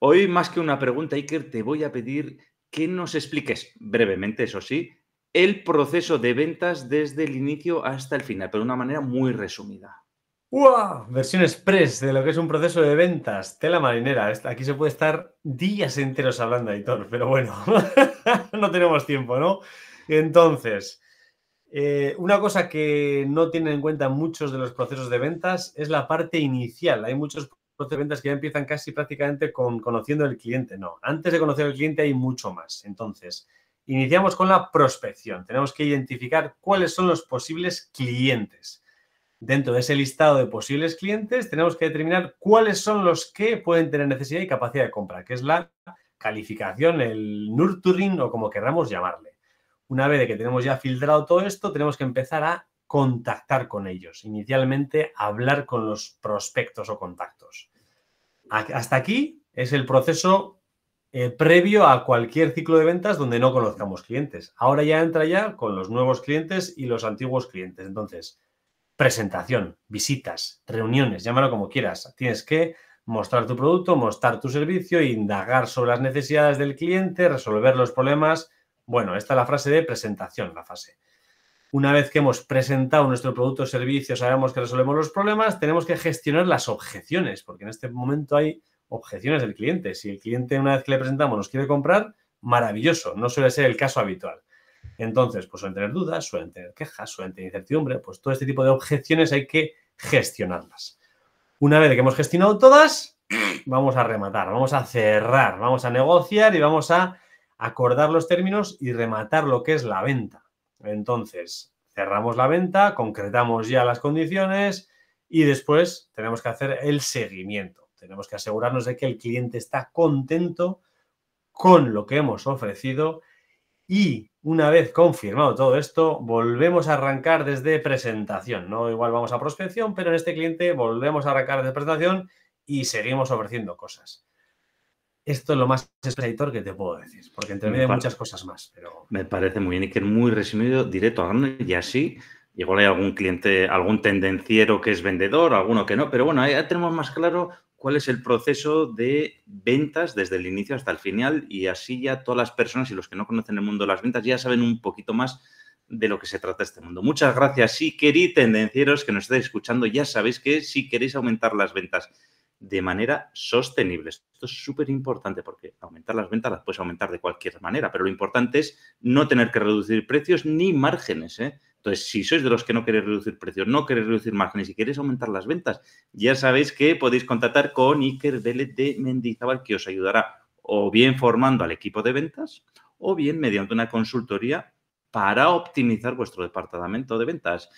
Hoy, más que una pregunta, Iker, te voy a pedir que nos expliques brevemente, eso sí, el proceso de ventas desde el inicio hasta el final, pero de una manera muy resumida. ¡Wow! Versión express de lo que es un proceso de ventas. Tela marinera. Aquí se puede estar días enteros hablando, Aitor, pero bueno, no tenemos tiempo, ¿no? Entonces, eh, una cosa que no tienen en cuenta muchos de los procesos de ventas es la parte inicial. Hay muchos de ventas que ya empiezan casi prácticamente con conociendo el cliente. No, antes de conocer al cliente hay mucho más. Entonces, iniciamos con la prospección. Tenemos que identificar cuáles son los posibles clientes. Dentro de ese listado de posibles clientes, tenemos que determinar cuáles son los que pueden tener necesidad y capacidad de compra, que es la calificación, el nurturing o como querramos llamarle. Una vez que tenemos ya filtrado todo esto, tenemos que empezar a contactar con ellos, inicialmente hablar con los prospectos o contactos. Hasta aquí es el proceso eh, previo a cualquier ciclo de ventas donde no conozcamos clientes. Ahora ya entra ya con los nuevos clientes y los antiguos clientes. Entonces, presentación, visitas, reuniones, llámalo como quieras. Tienes que mostrar tu producto, mostrar tu servicio, indagar sobre las necesidades del cliente, resolver los problemas. Bueno, esta es la frase de presentación, la fase. Una vez que hemos presentado nuestro producto o servicio, sabemos que resolvemos los problemas, tenemos que gestionar las objeciones, porque en este momento hay objeciones del cliente. Si el cliente, una vez que le presentamos, nos quiere comprar, maravilloso, no suele ser el caso habitual. Entonces, pues suelen tener dudas, suelen tener quejas, suelen tener incertidumbre, pues todo este tipo de objeciones hay que gestionarlas. Una vez que hemos gestionado todas, vamos a rematar, vamos a cerrar, vamos a negociar y vamos a acordar los términos y rematar lo que es la venta. Entonces, cerramos la venta, concretamos ya las condiciones y después tenemos que hacer el seguimiento. Tenemos que asegurarnos de que el cliente está contento con lo que hemos ofrecido y una vez confirmado todo esto, volvemos a arrancar desde presentación. No igual vamos a prospección, pero en este cliente volvemos a arrancar desde presentación y seguimos ofreciendo cosas. Esto es lo más editor que te puedo decir, porque entre medio hay muchas cosas más. Pero... Me parece muy bien y que es muy resumido, directo a y así. Igual hay algún cliente, algún tendenciero que es vendedor, alguno que no, pero bueno, ya tenemos más claro cuál es el proceso de ventas desde el inicio hasta el final y así ya todas las personas y los que no conocen el mundo de las ventas ya saben un poquito más de lo que se trata este mundo. Muchas gracias, si queréis tendencieros que nos estáis escuchando, ya sabéis que si queréis aumentar las ventas de manera sostenible. Esto es súper importante porque aumentar las ventas las puedes aumentar de cualquier manera, pero lo importante es no tener que reducir precios ni márgenes. ¿eh? Entonces, si sois de los que no queréis reducir precios, no queréis reducir márgenes y queréis aumentar las ventas, ya sabéis que podéis contactar con Iker Vélez de Mendizábal, que os ayudará o bien formando al equipo de ventas o bien mediante una consultoría para optimizar vuestro departamento de ventas.